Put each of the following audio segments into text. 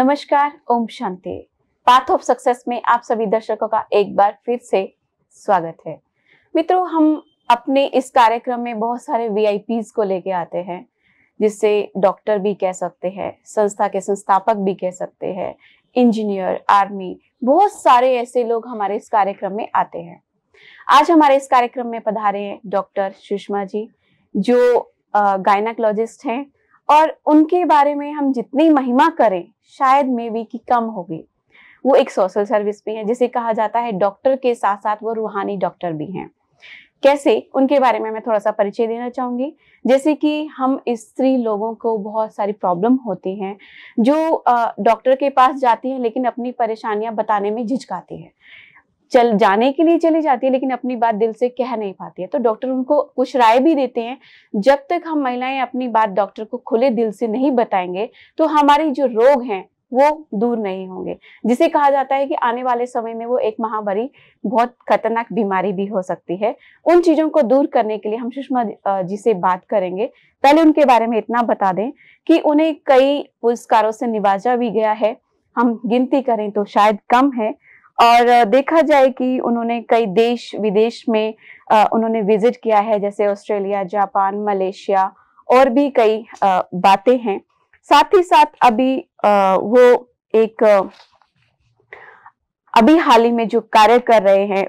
नमस्कार ओम शांति पाथ ऑफ सक्सेस में आप सभी दर्शकों का एक बार फिर से स्वागत है मित्रों हम अपने इस कार्यक्रम में बहुत सारे वी को लेके आते हैं जिससे डॉक्टर भी कह सकते हैं संस्था के संस्थापक भी कह सकते हैं इंजीनियर आर्मी बहुत सारे ऐसे लोग हमारे इस कार्यक्रम में आते हैं आज हमारे इस कार्यक्रम में पधारे हैं डॉक्टर सुषमा जी जो गायनाकोलॉजिस्ट हैं और उनके बारे में हम जितनी महिमा करें शायद मे बी की कम होगी वो एक सोशल सर्विस भी है जिसे कहा जाता है डॉक्टर के साथ साथ वो रूहानी डॉक्टर भी हैं कैसे उनके बारे में मैं थोड़ा सा परिचय देना चाहूंगी जैसे कि हम स्त्री लोगों को बहुत सारी प्रॉब्लम होती हैं जो डॉक्टर के पास जाती हैं लेकिन अपनी परेशानियां बताने में झिझकाती है चल जाने के लिए चली जाती है लेकिन अपनी बात दिल से कह नहीं पाती है तो डॉक्टर उनको कुछ राय भी देते हैं जब तक हम महिलाएं अपनी बात डॉक्टर को खुले दिल से नहीं बताएंगे तो हमारी जो रोग हैं वो दूर नहीं होंगे जिसे कहा जाता है कि आने वाले समय में वो एक महामारी बहुत खतरनाक बीमारी भी हो सकती है उन चीज़ों को दूर करने के लिए हम सुषमा जी से बात करेंगे पहले उनके बारे में इतना बता दें कि उन्हें कई पुरस्कारों से निवाजा भी गया है हम गिनती करें तो शायद कम है और देखा जाए कि उन्होंने कई देश विदेश में उन्होंने विजिट किया है जैसे ऑस्ट्रेलिया जापान मलेशिया और भी कई बातें हैं साथ ही साथ अभी वो एक अभी हाल ही में जो कार्य कर रहे हैं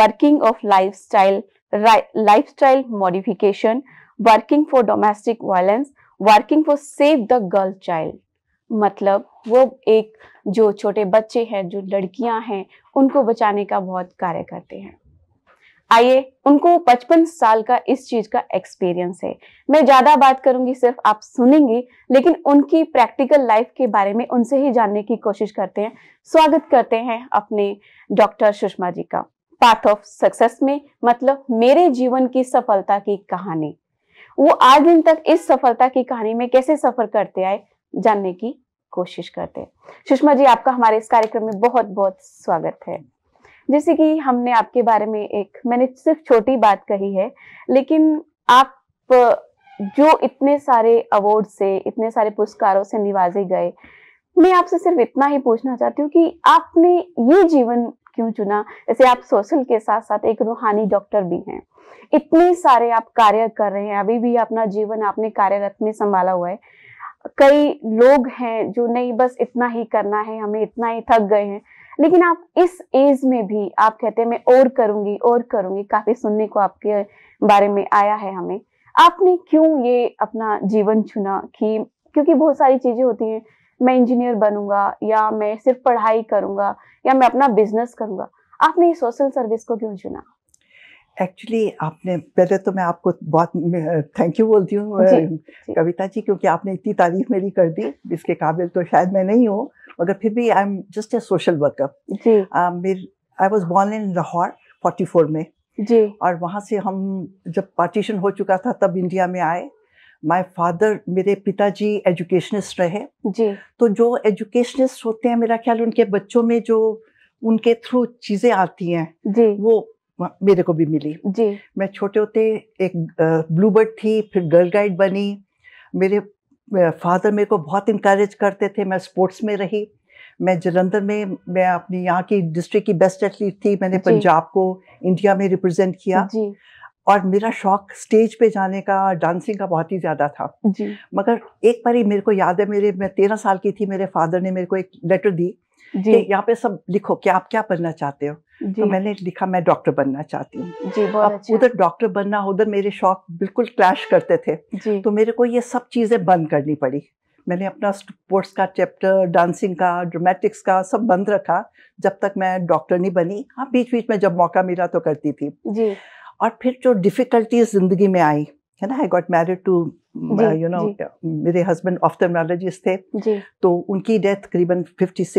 working of lifestyle lifestyle modification working for domestic violence working for save the girl child मतलब वो एक जो छोटे बच्चे हैं जो लड़कियां हैं उनको बचाने का बहुत कार्य करते हैं आइए उनको 55 साल का इस चीज का एक्सपीरियंस है मैं ज्यादा बात करूंगी सिर्फ आप सुनेंगे लेकिन उनकी प्रैक्टिकल लाइफ के बारे में उनसे ही जानने की कोशिश करते हैं स्वागत करते हैं अपने डॉक्टर सुषमा जी का पाथ ऑफ सक्सेस में मतलब मेरे जीवन की सफलता की कहानी वो आज दिन तक इस सफलता की कहानी में कैसे सफर करते आए जानने की कोशिश करते हैं सुषमा जी आपका हमारे इस कार्यक्रम में बहुत बहुत स्वागत है जैसे कि हमने आपके बारे में एक मैंने सिर्फ छोटी बात कही है लेकिन आप जो इतने सारे अवार्ड से इतने सारे पुरस्कारों से निवाजे गए मैं आपसे सिर्फ इतना ही पूछना चाहती हूँ कि आपने ये जीवन क्यों चुना जैसे आप सोशल के साथ साथ एक रूहानी डॉक्टर भी हैं इतने सारे आप कार्य कर रहे हैं अभी भी अपना जीवन आपने कार्यरत में संभाला हुआ है कई लोग हैं जो नहीं बस इतना ही करना है हमें इतना ही थक गए हैं लेकिन आप इस एज में भी आप कहते हैं मैं और करूंगी और करूंगी काफी सुनने को आपके बारे में आया है हमें आपने क्यों ये अपना जीवन चुना कि क्योंकि बहुत सारी चीजें होती हैं मैं इंजीनियर बनूंगा या मैं सिर्फ पढ़ाई करूंगा या मैं अपना बिजनेस करूंगा आपने सोशल सर्विस को क्यों चुना एक्चुअली आपने पहले तो मैं आपको बहुत थैंक यू बोलती हूँ कविता जी क्योंकि आपने इतनी तारीफ मेरी कर दी इसके काबिल तो शायद मैं नहीं हूँ मगर फिर भी I am just a social worker I was born in Lahore forty four में जी और वहाँ से हम जब पार्टीशन हो चुका था तब इंडिया में आए माई फादर मेरे पिताजी एजुकेशनिस्ट रहे जी तो जो एजुकेशनिस्ट होते हैं मेरा ख्याल उनके बच्चों में जो उनके थ्रू चीज़ें आती हैं जी वो मेरे को भी मिली जी मैं छोटे होते एक ब्लूबर्ड थी फिर गर्ल गाइड बनी मेरे फादर मेरे को बहुत इंकरेज करते थे मैं स्पोर्ट्स में रही मैं जलंधर में मैं अपनी यहाँ की डिस्ट्रिक्ट की बेस्ट एथलीट थी मैंने पंजाब को इंडिया में रिप्रेजेंट किया जी। और मेरा शौक स्टेज पे जाने का डांसिंग का बहुत ही ज़्यादा था जी। मगर एक बार मेरे को याद है मेरे मैं तेरह साल की थी मेरे फादर ने मेरे को एक लेटर दी जी यहाँ पे सब लिखो कि आप क्या बनना चाहते हो तो मैंने लिखा मैं डॉक्टर बनना चाहती हूँ अच्छा। उधर डॉक्टर बनना उधर मेरे शौक बिल्कुल क्लैश करते थे तो मेरे को ये सब चीज़ें बंद करनी पड़ी मैंने अपना स्पोर्ट्स का चैप्टर डांसिंग का ड्रामेटिक्स का सब बंद रखा जब तक मैं डॉक्टर नहीं बनी हाँ बीच बीच में जब मौका मिला तो करती थी जी और फिर जो डिफ़िकल्टीज ज़िंदगी में आई है ना I got married to you know मेरे हस्बैंड ऑफ्थर्मोलॉजिस्ट थे तो उनकी डेथ करीबन 56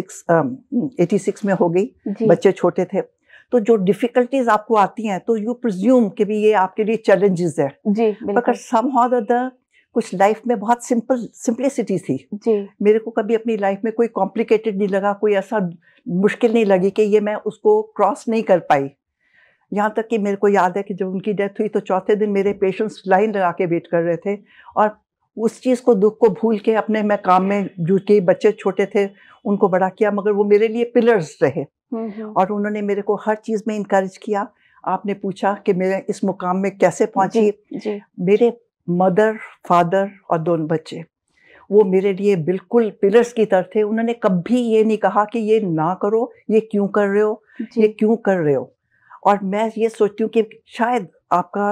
86 में हो गई बच्चे छोटे थे तो जो डिफिकल्टीज आपको आती हैं तो यू प्रज्यूम कि भी ये आपके लिए चैलेंजेस है मगर सम कुछ लाइफ में बहुत सिंपल सिंपलिसिटी थी जी मेरे को कभी अपनी लाइफ में कोई कॉम्प्लिकेटेड नहीं लगा कोई ऐसा मुश्किल नहीं लगी कि ये मैं उसको क्रॉस नहीं कर पाई यहाँ तक कि मेरे को याद है कि जब उनकी डेथ हुई तो चौथे दिन मेरे पेशेंट्स लाइन लगा के वेट कर रहे थे और उस चीज़ को दुख को भूल के अपने मैं काम में के बच्चे छोटे थे उनको बड़ा किया मगर वो मेरे लिए पिलर्स रहे हम्म, हम्म। और उन्होंने मेरे को हर चीज़ में इंकरेज किया आपने पूछा कि मेरे इस मुकाम में कैसे पहुंची मेरे मदर फादर और दोनों बच्चे वो मेरे लिए बिल्कुल पिलर्स की तरह थे उन्होंने कभी ये नहीं कहा कि ये ना करो ये क्यों कर रहे हो ये क्यों कर रहे हो और मैं ये सोचती हूँ कि शायद आपका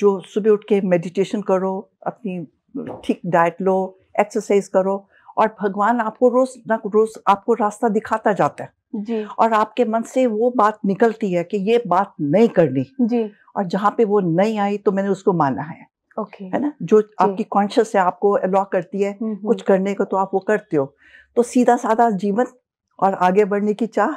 जो सुबह उठ के मेडिटेशन करो अपनी ठीक डाइट लो एक्सरसाइज करो और भगवान आपको रोज ना रोज आपको रास्ता दिखाता जाता है जी और आपके मन से वो बात निकलती है कि ये बात नहीं करनी जी और जहाँ पे वो नहीं आई तो मैंने उसको माना है ओके है ना जो आपकी कॉन्शियस है आपको अलाउ करती है हम्म, हम्म। कुछ करने को तो आप वो करते हो तो सीधा साधा जीवन और आगे बढ़ने की चाह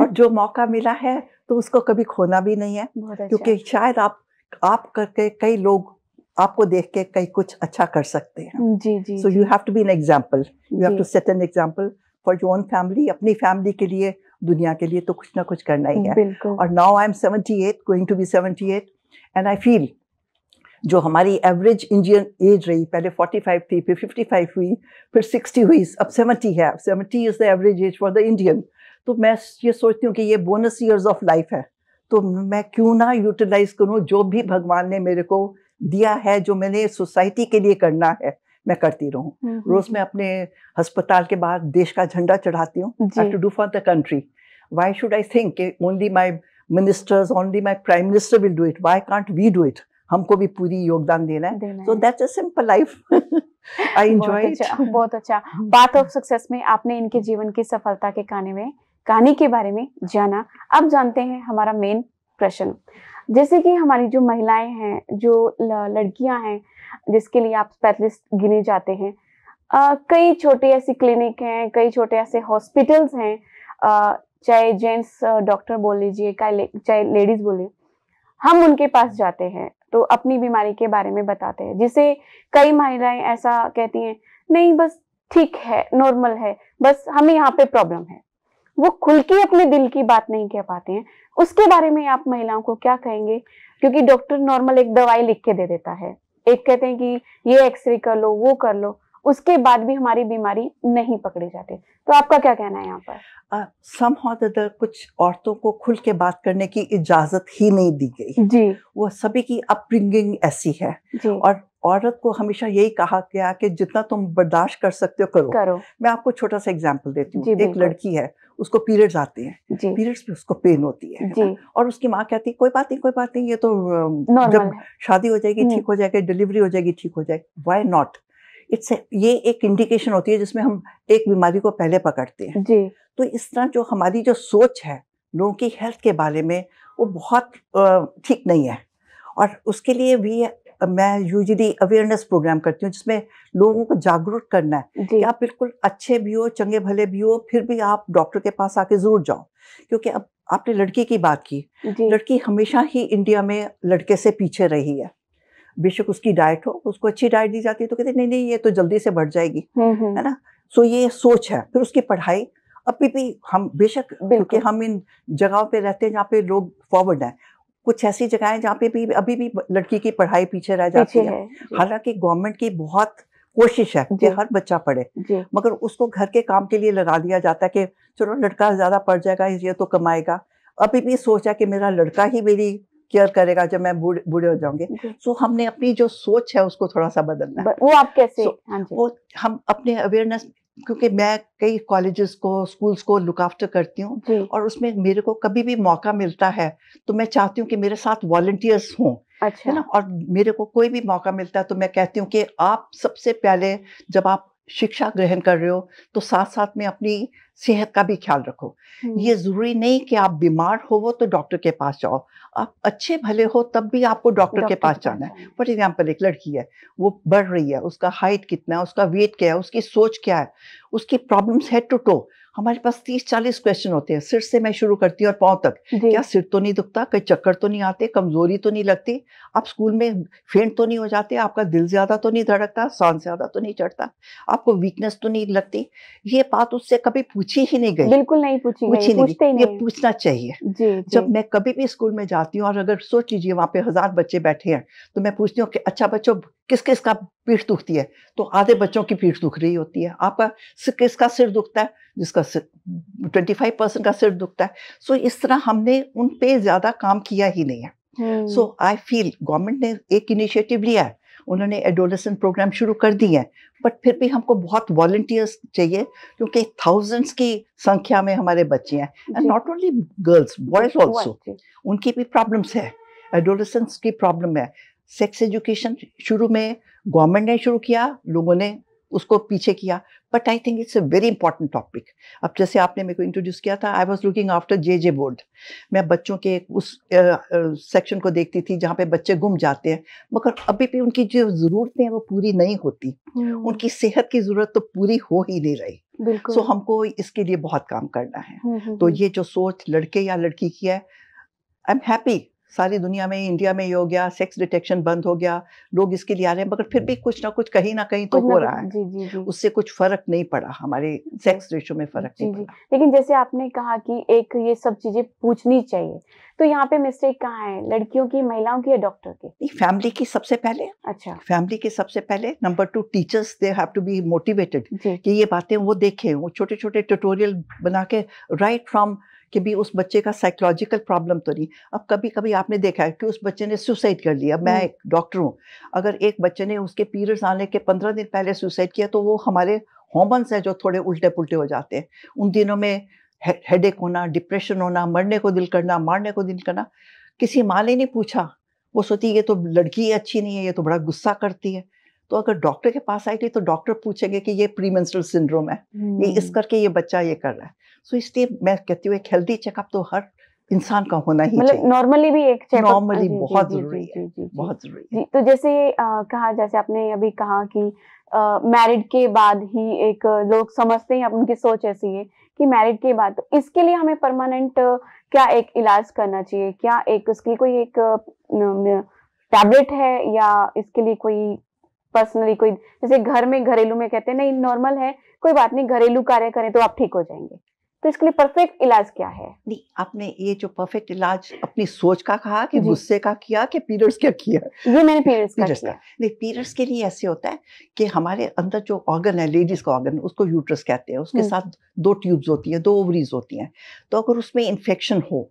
और जो मौका मिला है तो उसको कभी खोना भी नहीं है अच्छा। क्योंकि शायद आप आप करके कई लोग आपको देख के कई कुछ अच्छा कर सकते हैं जी जी so you have to be an example you have to set an example for your own family अपनी फैमिली के लिए दुनिया के लिए तो कुछ ना कुछ करना ही है और now I am seventy eight going to be seventy eight and I feel जो हमारी एवरेज इंडियन एज रही पहले 45 थी फिर 55 हुई फिर 60 हुई अब 70 है 70 is the average age for the Indian तो मैं ये सोचती हूँ कि ये बोनस ईयर्स ऑफ लाइफ है तो मैं क्यों ना यूटिलाइज करूँ जो भी भगवान ने मेरे को दिया है जो मैंने सोसाइटी के लिए करना है मैं करती रहूँ हम्म, हम्म, रोज मैं हम्म। अपने अस्पताल के बाहर देश का झंडा चढ़ाती हूँ to do for the country why should I think only my ministers only my prime minister will do it why can't we do it हमको भी पूरी योगदान देना है so that's a simple life I enjoy बहुत अच्छा बात of success में आपने इनके जीवन की सफलता के कहने में कहानी के बारे में जाना अब जानते हैं हमारा मेन प्रश्न जैसे कि हमारी जो महिलाएं हैं जो लड़कियां हैं जिसके लिए आप स्पेशलिस्ट गिने जाते हैं आ, कई छोटे ऐसी क्लिनिक हैं कई छोटे ऐसे हॉस्पिटल्स हैं चाहे जेंट्स डॉक्टर बोल लीजिए चाहे लेडीज बोलिए हम उनके पास जाते हैं तो अपनी बीमारी के बारे में बताते हैं जिसे कई महिलाएं ऐसा कहती हैं नहीं बस ठीक है नॉर्मल है बस हमें यहाँ पे प्रॉब्लम है वो खुल के अपने दिल की बात नहीं कह पाते हैं उसके बारे में आप महिलाओं को क्या कहेंगे क्योंकि डॉक्टर नॉर्मल एक दवाई लिख के दे देता है एक कहते हैं कि ये एक्सरे कर लो वो कर लो उसके बाद भी हमारी बीमारी नहीं पकड़ी जाती तो आपका क्या कहना है यहाँ पर सम uh, कुछ औरतों को खुल के बात करने की इजाजत ही नहीं दी गई जी वो सभी की अपब्रिंगिंग ऐसी है और औरत को हमेशा यही कहा गया कि जितना तुम बर्दाश्त कर सकते हो करो करो मैं आपको छोटा सा एग्जांपल देती हूँ एक लड़की है उसको पीरियड्स आते हैं पीरियड्स में उसको पेन होती है जी. और उसकी माँ कहती है कोई बात नहीं कोई बात नहीं ये तो जब शादी हम्म। हो जाएगी ठीक हो जाएगी डिलीवरी हो जाएगी ठीक हो जाएगी वाई नॉट इट्स ये एक इंडिकेशन होती है जिसमें हम एक बीमारी को पहले पकड़ते हैं जी. तो इस तरह जो हमारी जो सोच है लोगों की हेल्थ के बारे में वो बहुत ठीक नहीं है और उसके लिए भी मैं यूजली अवेयरनेस प्रोग्राम करती हूँ जिसमें लोगों को जागरूक करना है कि आप बिल्कुल अच्छे भी हो चंगे भले भी हो फिर भी आप डॉक्टर के पास आके ज़रूर जाओ क्योंकि अब आपने लड़की की बात की लड़की हमेशा ही इंडिया में लड़के से पीछे रही है बेशक उसकी डाइट हो उसको अच्छी डाइट दी जाती है तो कहते नहीं नहीं ये तो जल्दी से बढ़ जाएगी हम्म, हम्म। है ना सो ये सोच है फिर उसकी पढ़ाई अभी भी हम बेशक क्योंकि हम इन जगहों पे रहते हैं जहाँ पे लोग फॉरवर्ड हैं कुछ ऐसी जगह है जहाँ पे भी अभी भी लड़की की पढ़ाई पीछे रह जाती है, है। हालांकि गवर्नमेंट की बहुत कोशिश है कि हर बच्चा पढ़े मगर उसको घर के काम के लिए लगा दिया जाता है कि चलो लड़का ज़्यादा पढ़ जाएगा इसलिए तो कमाएगा अभी भी सोचा कि मेरा लड़का ही मेरी केयर करेगा जब मैं बूढ़े बूढ़े हो जाऊंगे सो so, हमने अपनी जो सोच है उसको थोड़ा सा बदलना है। वो आप कैसे so, हाँ वो हम अपने अवेयरनेस क्योंकि मैं कई कॉलेजेस को स्कूल्स को लुक आफ्टर करती हूँ और उसमें मेरे को कभी भी मौका मिलता है तो मैं चाहती हूँ कि मेरे साथ वॉल्टियर्स हों अच्छा है ना और मेरे को कोई भी मौका मिलता है तो मैं कहती हूँ कि आप सबसे पहले जब आप शिक्षा ग्रहण कर रहे हो तो साथ साथ में अपनी सेहत का भी ख्याल रखो हम्म। ये ज़रूरी नहीं कि आप बीमार हो वो तो डॉक्टर के पास जाओ आप अच्छे भले हो तब भी आपको डॉक्टर के पास जाना है फॉर एग्जाम्पल एक लड़की है वो बढ़ रही है उसका हाइट कितना है उसका वेट क्या है उसकी सोच क्या है उसकी प्रॉब्लम्स हेड टू टो हमारे पास तीस चालीस क्वेश्चन होते हैं सिर से मैं शुरू करती हूँ और पाँव तक क्या सिर तो नहीं दुखता कहीं चक्कर तो नहीं आते कमजोरी तो नहीं लगती आप स्कूल में फेंट तो नहीं हो जाते आपका दिल ज़्यादा तो नहीं धड़कता सांस ज़्यादा तो नहीं चढ़ता आपको वीकनेस तो नहीं लगती ये बात उससे कभी पूछी ही नहीं गई बिल्कुल नहीं पूछी पूछी नहीं, नहीं, नहीं ये पूछना चाहिए जब मैं कभी भी स्कूल में जाती हूँ और अगर सोच लीजिए वहाँ पे हजार बच्चे बैठे हैं तो मैं पूछती हूँ कि अच्छा बच्चों किस किस का पीठ दुखती है तो आधे बच्चों की पीठ दुख रही होती है आपका किसका सिर दुखता है जिसका ट्वेंटी फाइव परसेंट का सिर दुखता है सो so, इस तरह हमने उन पे ज़्यादा काम किया ही नहीं है सो आई फील गवर्नमेंट ने एक इनिशिएटिव लिया है उन्होंने एडोलेसन प्रोग्राम शुरू कर दिए हैं बट फिर भी हमको बहुत वॉल्टियर्स चाहिए क्योंकि थाउजेंड्स की संख्या में हमारे बच्चे हैं and not only girls boys also उनकी भी प्रॉब्लम्स है एडोलेसेंस की प्रॉब्लम है सेक्स एजुकेशन शुरू में गवर्नमेंट ने शुरू किया लोगों ने उसको पीछे किया but I think it's a very important topic अब जैसे आपने मेरे को इंट्रोड्यूस किया था I was looking after J J board मैं बच्चों के उस सेक्शन uh, uh, को देखती थी जहाँ पे बच्चे गुम जाते हैं मगर अभी भी उनकी जो ज़रूरतें हैं वो पूरी नहीं होती hmm. उनकी सेहत की ज़रूरत तो पूरी हो ही नहीं रही सो so, हमको इसके लिए बहुत काम करना है hmm. तो ये जो सोच लड़के या लड़की की है आई एम हैप्पी सारी दुनिया में इंडिया में ये हो गया सेक्स डिटेक्शन बंद हो गया लोग इसके लिए आ रहे हैं मगर फिर भी हम्म। कुछ ना कुछ कहीं ना कहीं तो हो रहा है जी, जी, जी. उससे कुछ फर्क नहीं पड़ा हमारे सेक्स रेशो में फर्क नहीं पड़ा लेकिन जैसे आपने कहा कि एक ये सब चीजें पूछनी चाहिए तो यहाँ पे मिस्टेक कहाँ है लड़कियों की महिलाओं की या डॉक्टर की फैमिली की सबसे पहले अच्छा फैमिली की सबसे पहले number two teachers they have to be motivated कि ये बातें वो देखें वो छोटे छोटे ट्यूटोरियल बना के राइट फ्रॉम कि भी उस बच्चे का साइकोलॉजिकल प्रॉब्लम तो नहीं अब कभी कभी आपने देखा है कि उस बच्चे ने सुसाइड कर लिया मैं हम्म। एक डॉक्टर हूँ अगर एक बच्चे ने उसके पीरियड्स आने के पंद्रह दिन पहले सुसाइड किया तो वो हमारे हॉमन्स हैं जो थोड़े उल्टे पुलटे हो जाते हैं उन दिनों में हेड एक होना डिप्रेशन होना मरने को दिल करना मारने को दिल करना किसी माँ ने नहीं पूछा वो सोचती ये तो लड़की अच्छी नहीं है ये तो बड़ा गुस्सा करती है तो अगर डॉक्टर के पास आएगी तो डॉक्टर पूछेंगे कि ये प्रीमेंसरल सिंड्रोम है ये इस हम्म। करके ये बच्चा ये कर रहा है सो इसलिए मैं कहती हूँ एक हेल्दी चेकअप तो हर इंसान का होना ही मतलब नॉर्मली भी एक चेकअप नॉर्मली बहुत जरूरी है बहुत जरूरी है तो जैसे आ, कहा जैसे आपने अभी कहा कि मैरिड के बाद ही एक लोग समझते हैं उनकी सोच ऐसी है कि मैरिड के बाद तो इसके लिए हमें परमानेंट क्या एक इलाज करना चाहिए क्या एक उसके लिए कोई एक टैबलेट है या इसके लिए कोई पर्सनली कोई जैसे घर में घरेलू में कहते हैं नहीं नॉर्मल है कोई बात नहीं घरेलू कार्य करें तो आप ठीक हो जाएंगे तो इसके लिए परफेक्ट इलाज क्या है नहीं आपने ये जो परफेक्ट इलाज अपनी सोच का कहा कि गुस्से का किया कि पीरियड्स का किया ये मैंने पीरियड्स का पीरियड्स किया का। नहीं पीरियड्स के लिए ऐसे होता है कि हमारे अंदर जो ऑर्गन है लेडीज का ऑर्गन उसको यूट्रस कहते हैं उसके हम्म। साथ दो ट्यूब्स होती हैं दो ओवरीज होती हैं तो अगर उसमें इन्फेक्शन हो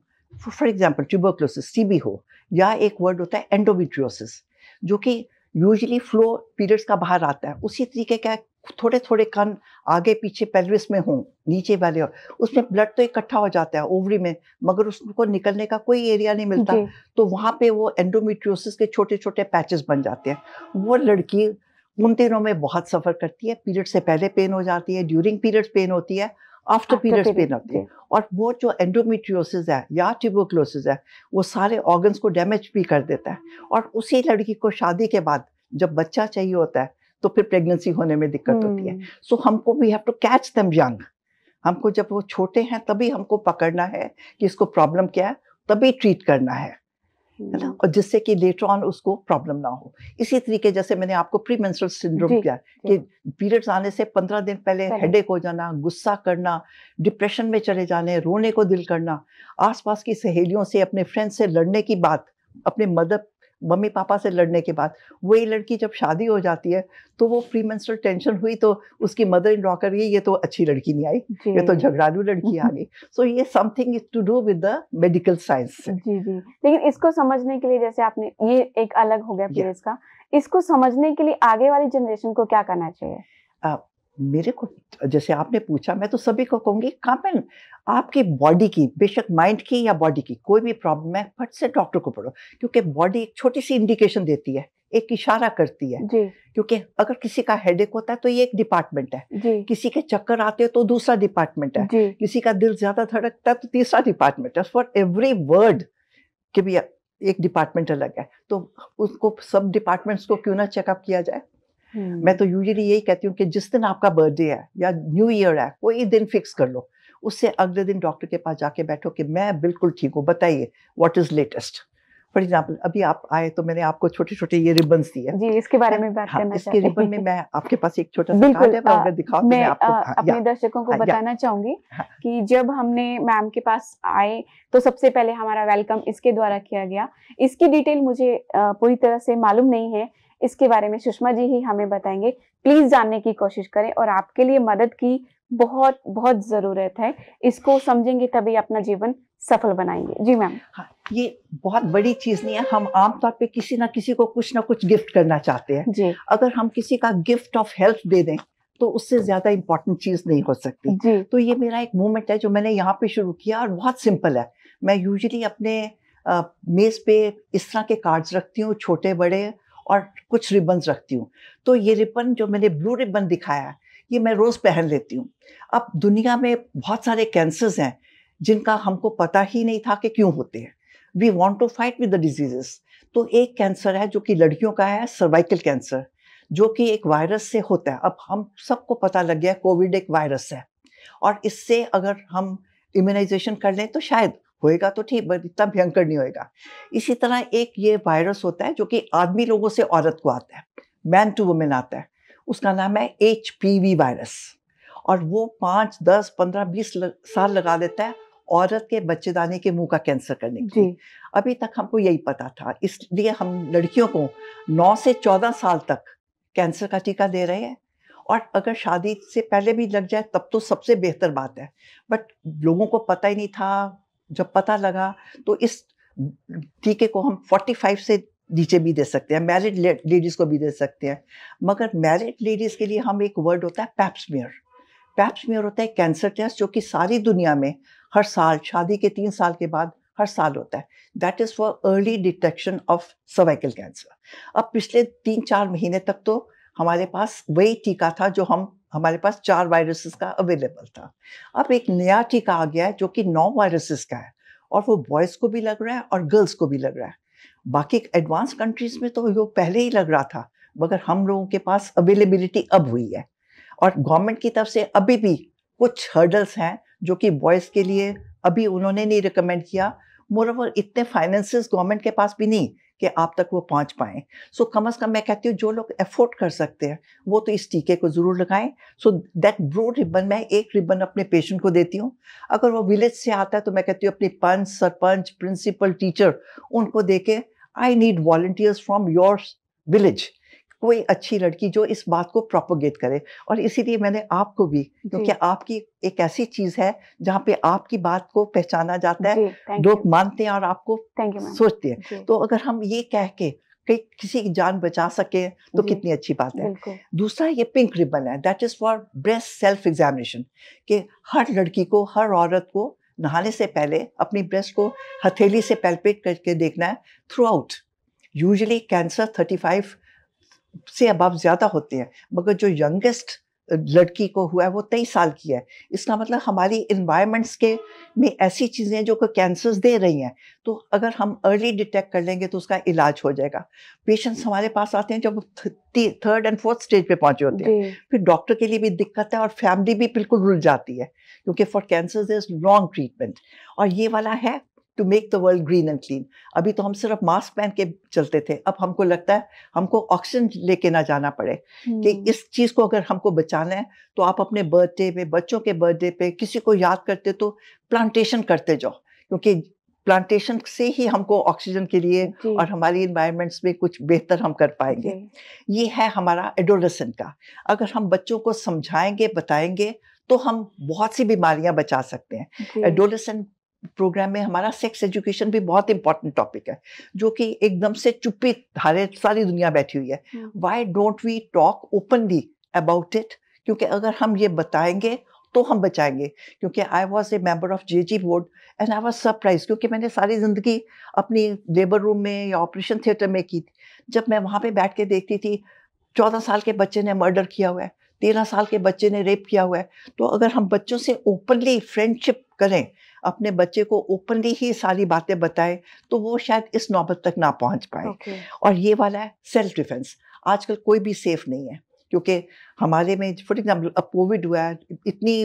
फॉर एग्जाम्पल ट्यूबोक्लोसिस टीबी हो या एक वर्ड होता है एंडोमेट्रियोसिस जो कि यूजली फ्लो पीरियड्स का बाहर आता है उसी तरीके का थोड़े थोड़े कान आगे पीछे पेल्विस में हों नीचे वाले और उसमें ब्लड तो इकट्ठा हो जाता है ओवरी में मगर उसको निकलने का कोई एरिया नहीं मिलता तो वहाँ पे वो एंडोमेट्रियोसिस के छोटे छोटे पैचेस बन जाते हैं वो लड़की उन दिनों में बहुत सफ़र करती है पीरियड से पहले पेन हो जाती है ड्यूरिंग पीरियड पेन होती है आफ्टर पीरियड्स पेन होती है और वो जो एंडोमेट्रियोसिस है या ट्यूबोक्लोसिस है वो सारे ऑर्गन्स को डैमेज भी कर देता है और उसी लड़की को शादी के बाद जब बच्चा चाहिए होता है तो फिर प्रेगनेंसी होने में दिक्कत hmm. होती है सो हम्म। so, हमको we have to catch them young हमको जब वो छोटे हैं तभी हमको पकड़ना है कि इसको प्रॉब्लम क्या है तभी ट्रीट करना है है ना हम्म। और जिससे कि लेटर ऑन उसको प्रॉब्लम ना हो इसी तरीके जैसे मैंने आपको प्री मेंस्ट्रुअल सिंड्रोम किया कि पीरियड्स आने से पंद्रह दिन पहले हेडेक हो जाना गुस्सा करना डिप्रेशन में चले जाने रोने को दिल करना आसपास की सहेलियों से अपने फ्रेंड से लड़ने की बात अपने मदर मम्मी पापा से लड़ने के बाद वही लड़की जब शादी हो जाती है तो वो प्री मेंस्ट्रुअल टेंशन हुई तो उसकी मदर इन लॉ कर गई ये तो अच्छी लड़की नहीं आई ये तो झगड़ालू लड़की आ गई सो so, ये something is to do with the medical science जी जी लेकिन इसको समझने के लिए जैसे आपने ये एक अलग हो गया फिर इसका इसको समझने के लिए आगे वाली जनरेशन को क्या करना चाहिए uh, मेरे को जैसे आपने पूछा मैं तो सभी को कहूंगी कॉमन आपके बॉडी की बेशक माइंड की या बॉडी की कोई भी प्रॉब्लम है फट से डॉक्टर को पढ़ो क्योंकि बॉडी एक छोटी सी इंडिकेशन देती है एक इशारा करती है क्योंकि अगर किसी का हेडेक होता है तो ये एक डिपार्टमेंट है किसी के चक्कर आते हो तो दूसरा डिपार्टमेंट है किसी का दिल ज्यादा धड़कता है तो तीसरा डिपार्टमेंट है फॉर एवरी वर्ड के भी एक डिपार्टमेंट अलग है तो उसको सब डिपार्टमेंट्स को क्यों ना चेकअप किया जाए हम्म। मैं तो यूजली यही कहती हूँ कि जिस दिन आपका बर्थडे है या न्यू ईयर है कोई दिन फिक्स कर लो उससे अगले दिन डॉक्टर के पास जाके बैठो कि मैं बिल्कुल ठीक हूँ बताइए what is latest for example अभी आप आए तो मैंने आपको छोटे छोटे ये रिबन्स दिए जी इसके बारे में बात हाँ, करना इसके रिबन में मैं आपके पास एक छोटा सा कार्ड है अगर दिखाओ तो मैं, आपको हाँ, अपने दर्शकों को हाँ, बताना चाहूंगी हाँ, कि जब हमने मैम के पास आए तो सबसे पहले हमारा वेलकम इसके द्वारा किया गया इसकी डिटेल मुझे पूरी तरह से मालूम नहीं है इसके बारे में सुषमा जी ही हमें बताएंगे प्लीज जानने की कोशिश करें और आपके लिए मदद की बहुत बहुत ज़रूरत है इसको समझेंगे तभी अपना जीवन सफल बनाएंगे जी मैम हाँ ये बहुत बड़ी चीज़ नहीं है हम आमतौर पे किसी ना किसी को कुछ ना कुछ गिफ्ट करना चाहते हैं जी अगर हम किसी का गिफ्ट ऑफ हेल्थ दे दें तो उससे ज्यादा इंपॉर्टेंट चीज नहीं हो सकती जी तो ये मेरा एक मूवमेंट है जो मैंने यहाँ पे शुरू किया और बहुत सिंपल है मैं यूजली अपने मेज पे इस तरह के कार्ड्स रखती हूँ छोटे बड़े और कुछ रिबन रखती हूँ तो ये रिबन जो मैंने ब्लू रिबन दिखाया है ये मैं रोज़ पहन लेती हूँ अब दुनिया में बहुत सारे कैंसर्स हैं जिनका हमको पता ही नहीं था कि क्यों होते हैं we want to fight with the diseases तो एक कैंसर है जो कि लड़कियों का है सर्वाइकल कैंसर जो कि एक वायरस से होता है अब हम सबको पता लग गया कोविड एक वायरस है और इससे अगर हम इम्यूनाइजेशन कर लें तो शायद होएगा तो ठीक बट इतना भयंकर नहीं होएगा इसी तरह एक ये वायरस होता है जो कि आदमी लोगों से औरत को आता है मैन टू वुमेन आता है उसका नाम है एच वायरस और वो पाँच दस पंद्रह बीस साल लगा देता है औरत के बच्चेदानी के मुंह का कैंसर करने के लिए अभी तक हमको यही पता था इसलिए हम लड़कियों को नौ से चौदह साल तक कैंसर का टीका दे रहे हैं और अगर शादी से पहले भी लग जाए तब तो सबसे बेहतर बात है बट लोगों को पता ही नहीं था जब पता लगा तो इस टीके को हम 45 से नीचे भी दे सकते हैं मैरिड लेडीज़ को भी दे सकते हैं मगर मैरिड लेडीज़ के लिए हम एक वर्ड होता है पैप्समियर पैप्समियर होता है कैंसर टेस्ट जो कि सारी दुनिया में हर साल शादी के तीन साल के बाद हर साल होता है that is for early detection of cervical cancer अब पिछले तीन चार महीने तक तो हमारे पास वही टीका था जो हम हमारे पास चार वायरसेस का अवेलेबल था अब एक नया टीका आ गया है जो कि नौ वायरसेस का है और वो बॉयज़ को भी लग रहा है और गर्ल्स को भी लग रहा है बाकी एडवांस कंट्रीज में तो योग पहले ही लग रहा था मगर हम लोगों के पास अवेलेबिलिटी अब हुई है और गवर्नमेंट की तरफ से अभी भी कुछ हर्डल्स हैं जो कि बॉयज़ के लिए अभी उन्होंने नहीं रिकमेंड किया मोर ओवर इतने फाइनेंसेस गवर्नमेंट के पास भी नहीं कि आप तक वो पहुंच पाएँ सो so, कम अज़ कम मैं कहती हूँ जो लोग एफोर्ड कर सकते हैं वो तो इस टीके को ज़रूर लगाएं सो दैट ब्रोड रिबन मैं एक रिबन अपने पेशेंट को देती हूँ अगर वो विलेज से आता है तो मैं कहती हूँ अपनी पंच सरपंच प्रिंसिपल टीचर उनको दे के I need volunteers from your village कोई अच्छी लड़की जो इस बात को प्रोपोगेट करे और इसीलिए मैंने आपको भी क्योंकि आपकी एक ऐसी चीज है जहाँ पे आपकी बात को पहचाना जाता है लोग मानते हैं और आपको सोचते हैं तो अगर हम ये कह के कि किसी की जान बचा सके तो कितनी अच्छी बात है दूसरा ये पिंक रिबन है that is for breast self examination कि हर लड़की को हर औरत को नहाने से पहले अपनी ब्रेस्ट को हथेली से पैल्पेट करके देखना है throughout usually cancer thirty five से अबाव ज़्यादा होते हैं मगर जो यंगेस्ट लड़की को हुआ है वो तेईस साल की है इसका मतलब हमारी इन्वायरमेंट्स के में ऐसी चीज़ें जो कि कैंसर्स दे रही हैं तो अगर हम अर्ली डिटेक्ट कर लेंगे तो उसका इलाज हो जाएगा पेशेंट्स हमारे पास आते हैं जब थर्ड एंड फोर्थ स्टेज पे पहुंचे होते हैं फिर डॉक्टर के लिए भी दिक्कत है और फैमिली भी बिल्कुल रुल जाती है क्योंकि for cancer is long treatment और ये वाला है to make the world green and clean अभी तो हम सिर्फ मास्क पहन के चलते थे अब हमको लगता है हमको ऑक्सीजन लेके ना जाना पड़े कि हम्म। इस चीज़ को अगर हमको बचाना है तो आप अपने बर्थडे पे बच्चों के बर्थडे पे किसी को याद करते तो प्लांटेशन करते जाओ क्योंकि प्लांटेशन से ही हमको ऑक्सीजन के लिए और हमारी इन्वायरमेंट्स में कुछ बेहतर हम कर पाएंगे ये है हमारा एडोलसेंट का अगर हम बच्चों को समझाएंगे बताएंगे तो हम बहुत सी बीमारियां बचा सकते हैं एडोलसेंट प्रोग्राम में हमारा सेक्स एजुकेशन भी बहुत इंपॉर्टेंट टॉपिक है जो कि एकदम से चुप्पी धारे सारी दुनिया बैठी हुई है why don't we talk openly about it क्योंकि अगर हम ये बताएंगे तो हम बचाएंगे क्योंकि I was a member of J G board and I was surprise क्योंकि मैंने सारी ज़िंदगी अपनी लेबर रूम में या ऑपरेशन थिएटर में की थी जब मैं वहाँ पे बैठ के देखती थी चौदह साल के बच्चे ने मर्डर किया हुआ है तेरह साल के बच्चे ने रेप किया हुआ है तो अगर हम बच्चों से ओपनली फ्रेंडशिप करें अपने बच्चे को ओपनली ही सारी बातें बताए तो वो शायद इस नौबत तक ना पहुंच पाए okay. और ये वाला है सेल्फ डिफेंस आजकल कोई भी सेफ नहीं है क्योंकि हमारे में फॉर एग्जाम्पल अब कोविड हुआ है इतनी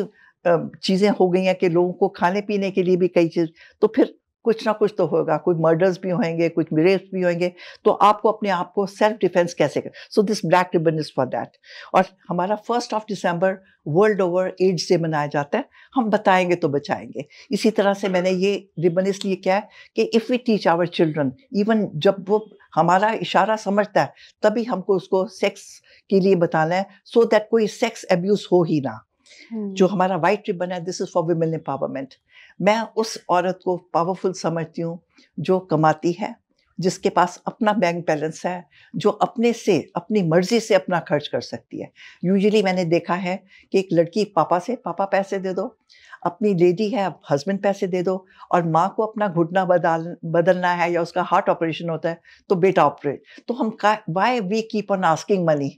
चीज़ें हो गई हैं कि लोगों को खाने पीने के लिए भी कई चीज़ तो फिर कुछ ना कुछ तो होगा कुछ मर्डर्स भी होंगे कुछ रेप्स भी होंगे तो आपको अपने आप को सेल्फ डिफेंस कैसे कर so this black ribbon is for that और हमारा first of December world over AIDS day मनाया जाता है हम बताएंगे तो बचाएंगे इसी तरह से मैंने ये रिबन इसलिए क्या है कि if we teach our children even जब वो हमारा इशारा समझता है तभी हमको उसको सेक्स के लिए बताना है सो so दैट कोई सेक्स एब्यूज़ हो ही ना hmm. जो हमारा वाइट रिबन है this is for women empowerment मैं उस औरत को पावरफुल समझती हूँ जो कमाती है जिसके पास अपना बैंक बैलेंस है जो अपने से अपनी मर्जी से अपना खर्च कर सकती है यूजुअली मैंने देखा है कि एक लड़की पापा से पापा पैसे दे दो अपनी लेडी है हस्बैंड पैसे दे दो और माँ को अपना घुटना बदल बदलना है या उसका हार्ट ऑपरेशन होता है तो बेटा ऑपरेट तो हम why we keep on asking money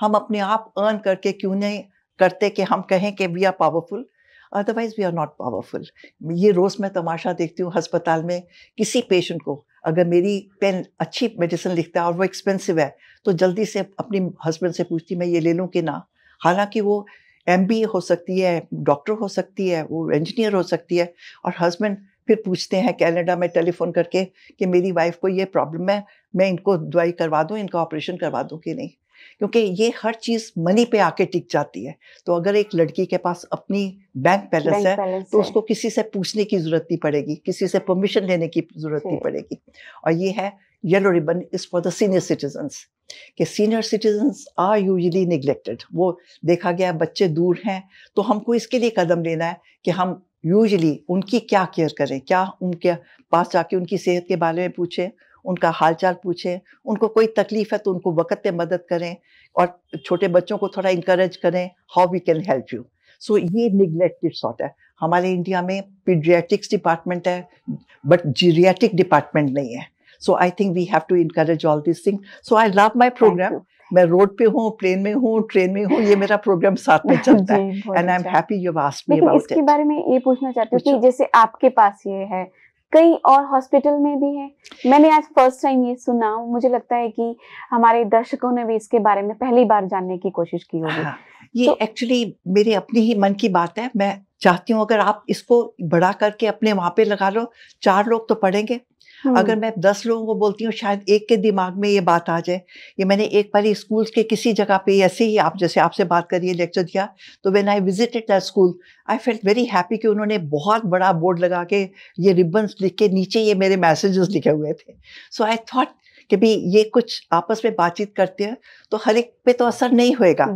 हम अपने आप अर्न करके क्यों नहीं करते कि हम कहें कि we are powerful otherwise we are not powerful ये रोज़ मैं तमाशा देखती हूँ अस्पताल में किसी पेशेंट को अगर मेरी पेन अच्छी मेडिसिन लिखता है और वो एक्सपेंसिव है तो जल्दी से अपने हस्बैंड से पूछती मैं ये ले लूँ कि ना हालांकि वो एम हो सकती है डॉक्टर हो सकती है वो इंजीनियर हो सकती है और हस्बैंड फिर पूछते हैं कैनेडा में टेलीफोन करके कि मेरी वाइफ को ये प्रॉब्लम है मैं इनको दवाई करवा दूँ इनका ऑपरेशन करवा दूँ कि नहीं क्योंकि ये हर चीज मनी पे आके टिक जाती है तो अगर एक लड़की के पास अपनी बैंक बैलेंस है तो है। उसको किसी से पूछने की जरूरत नहीं पड़ेगी किसी से परमिशन लेने की जरूरत नहीं पड़ेगी और ये है yellow ribbon is for the senior citizen कि senior citizen are usually neglected वो देखा गया बच्चे दूर हैं तो हमको इसके लिए कदम लेना है कि हम यूजली उनकी क्या केयर करें क्या उनके पास जाके उनकी सेहत के बारे में पूछें उनका हालचाल पूछें उनको कोई तकलीफ है तो उनको वक़्त पे मदद करें और छोटे बच्चों को थोड़ा इंकरेज करें how we can help you so ये निगलेक्टिव सॉर्ट है हमारे इंडिया में पीडियाटिक्स डिपार्टमेंट है बट जीरियाटिक डिपार्टमेंट नहीं है so I think we have to encourage all this thing so I love my programme मैं रोड पे हूँ प्लेन में हूँ ट्रेन में हूँ ये मेरा प्रोग्राम साथ में चलता है and I am happy you asked me about इसके बारे में ये पूछना चाहती हूँ कि जैसे आपके पास ये है कई और हॉस्पिटल में भी है मैंने आज फर्स्ट टाइम ये सुना मुझे लगता है कि हमारे दर्शकों ने भी इसके बारे में पहली बार जानने की कोशिश की होगी हाँ, ये एक्चुअली so, मेरे अपने ही मन की बात है मैं चाहती हूँ अगर आप इसको बड़ा करके अपने वहाँ पे लगा लो चार लोग तो पढ़ेंगे हाँ। अगर मैं दस लोगों को बोलती हूँ शायद एक के दिमाग में ये बात आ जाए ये मैंने एक बार स्कूल के किसी जगह पे ऐसे ही आप जैसे आपसे बात करिए लेक्चर दिया तो when I visited that school I felt very happy कि उन्होंने बहुत बड़ा बोर्ड लगा के ये रिबन्स लिख के नीचे ये मेरे मैसेजेस लिखे हुए थे सो आई थॉट कि भी ये कुछ आपस में बातचीत करते हैं तो हर एक पे तो असर नहीं होएगा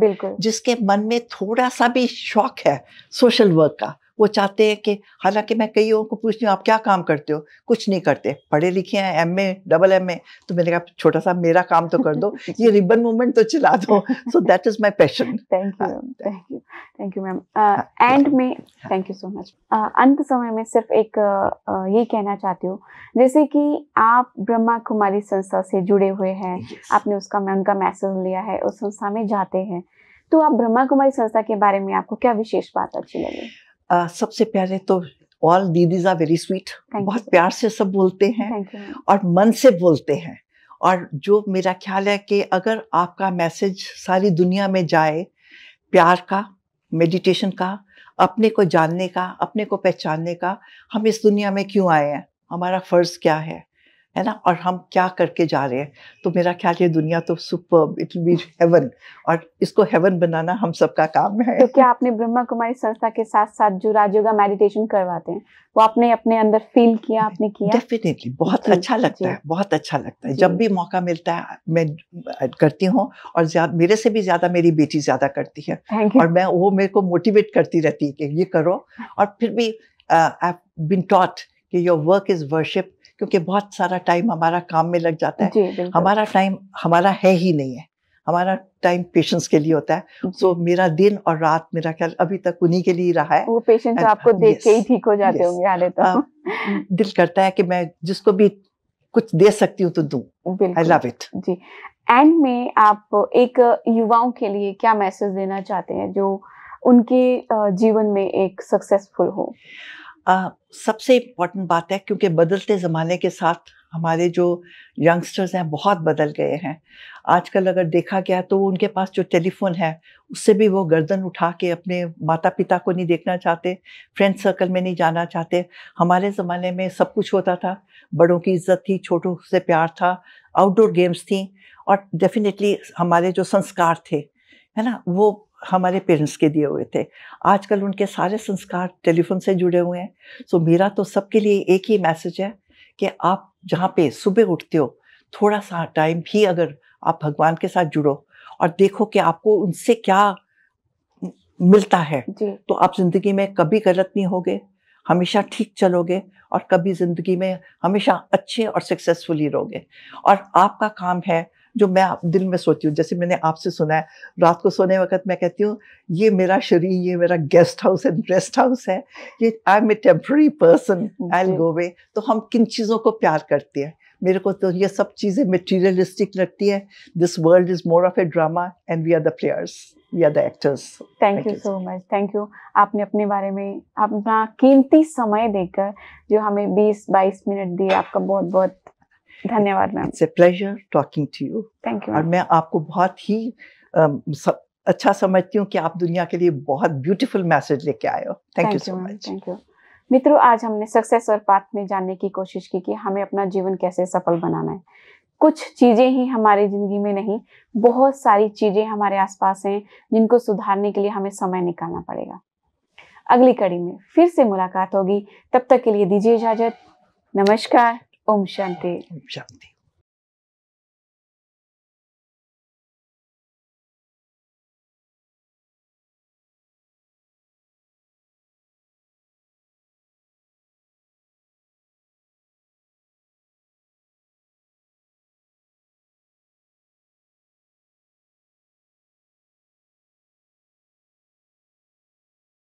जिसके मन में थोड़ा सा भी शौक है सोशल वर्क का वो चाहते हैं कि हालांकि मैं कई लोगों को पूछती हूँ आप क्या काम करते हो कुछ नहीं करते पढ़े लिखे हैं M A double M A तो मैंने कहा छोटा सा मेरा काम तो कर दो ये रिबन मूवमेंट तो चला दो so that is my passion thank you thank you thank you ma'am and में थैंक यू सो मच अंत समय में सिर्फ एक uh, uh, ये कहना चाहती हूँ जैसे कि आप ब्रह्मा कुमारी संस्था से जुड़े हुए हैं yes. आपने उसका मैं उनका मैसेज लिया है उस संस्था में जाते हैं तो आप ब्रह्मा कुमारी संस्था के बारे में आपको क्या विशेष बात अच्छी लगी सबसे प्यारे तो ऑल दीदीज आर वेरी स्वीट बहुत प्यार से सब बोलते हैं और मन से बोलते हैं और जो मेरा ख्याल है कि अगर आपका मैसेज सारी दुनिया में जाए प्यार का मेडिटेशन का अपने को जानने का अपने को पहचानने का हम इस दुनिया में क्यों आए हैं हमारा फ़र्ज़ क्या है है ना और हम क्या करके जा रहे हैं तो मेरा ख्याल ये दुनिया तो सुपर इट बी हेवन और इसको हेवन बनाना हम सबका काम है तो क्या आपने ब्रह्मा कुमारी संस्था के साथ साथ जो राजयोगा मेडिटेशन करवाते हैं वो आपने अपने अंदर फील किया आपने किया डेफिनेटली बहुत जी, अच्छा लगता जी, है बहुत अच्छा लगता है जब भी मौका मिलता है मैं करती हूँ और मेरे से भी ज्यादा मेरी बेटी ज्यादा करती है और मैं वो मेरे को मोटिवेट करती रहती है कि ये करो और फिर भी आई बीन टॉट कि योर वर्क इज वर्शिप क्योंकि बहुत सारा टाइम हमारा काम में लग जाता है हमारा टाइम हमारा है ही नहीं है हमारा टाइम पेशेंस के लिए होता है सो so, मेरा दिन और रात मेरा ख्याल अभी तक उन्हीं के लिए रहा है वो पेशेंस तो आपको देख के ही ठीक हो जाते होंगे आने तो हाँ, दिल करता है कि मैं जिसको भी कुछ दे सकती हूँ तो दू आई लव इट जी एंड में आप एक युवाओं के लिए क्या मैसेज देना चाहते हैं जो उनके जीवन में एक सक्सेसफुल हो आ, सबसे इम्पॉर्टेंट बात है क्योंकि बदलते ज़माने के साथ हमारे जो यंगस्टर्स हैं बहुत बदल गए हैं आजकल अगर देखा गया तो उनके पास जो टेलीफोन है उससे भी वो गर्दन उठा के अपने माता पिता को नहीं देखना चाहते फ्रेंड सर्कल में नहीं जाना चाहते हमारे ज़माने में सब कुछ होता था बड़ों की इज्जत थी छोटों से प्यार था आउटडोर गेम्स थी और डेफिनेटली हमारे जो संस्कार थे है ना वो हमारे पेरेंट्स के दिए हुए थे आजकल उनके सारे संस्कार टेलीफोन से जुड़े हुए हैं सो मेरा तो सबके लिए एक ही मैसेज है कि आप जहाँ पे सुबह उठते हो थोड़ा सा टाइम भी अगर आप भगवान के साथ जुड़ो और देखो कि आपको उनसे क्या मिलता है तो आप जिंदगी में कभी गलत नहीं होगे हमेशा ठीक चलोगे और कभी ज़िंदगी में हमेशा अच्छे और सक्सेसफुली रहोगे और आपका काम है जो मैं दिल में सोचती हूँ जैसे मैंने आपसे सुना है रात को सोने वक्त मैं कहती हूँ ये मेरा शरीर ये मेरा guest house and rest house है ये I am a temporary person I go way तो हम किन चीज़ों को प्यार करते हैं मेरे को तो ये सब चीज़ें मेटीरियलिस्टिक लगती है this world is more of a drama and we are the players we are the actors thank you so much thank you आपने अपने बारे में अपना कीमती समय देकर जो हमें 20-22 मिनट दिए आपका बहुत बहुत धन्यवाद ma'am it's a pleasure talking to you thank you और मैं आपको बहुत ही अच्छा समझती हूँ कि आप दुनिया के लिए बहुत ब्यूटीफुल मैसेज लेके आए हो thank you so much thank you मित्रों आज हमने सक्सेस और पाथ में जानने की कोशिश की कि हमें अपना जीवन कैसे सफल बनाना है कुछ चीज़ें ही हमारी ज़िंदगी में नहीं बहुत सारी चीज़ें हमारे आसपास हैं जिनको सुधारने के लिए हमें समय निकालना पड़ेगा अगली कड़ी में फिर से मुलाकात होगी तब तक के लिए दीजिए इजाज़त नमस्कार Om Shanti。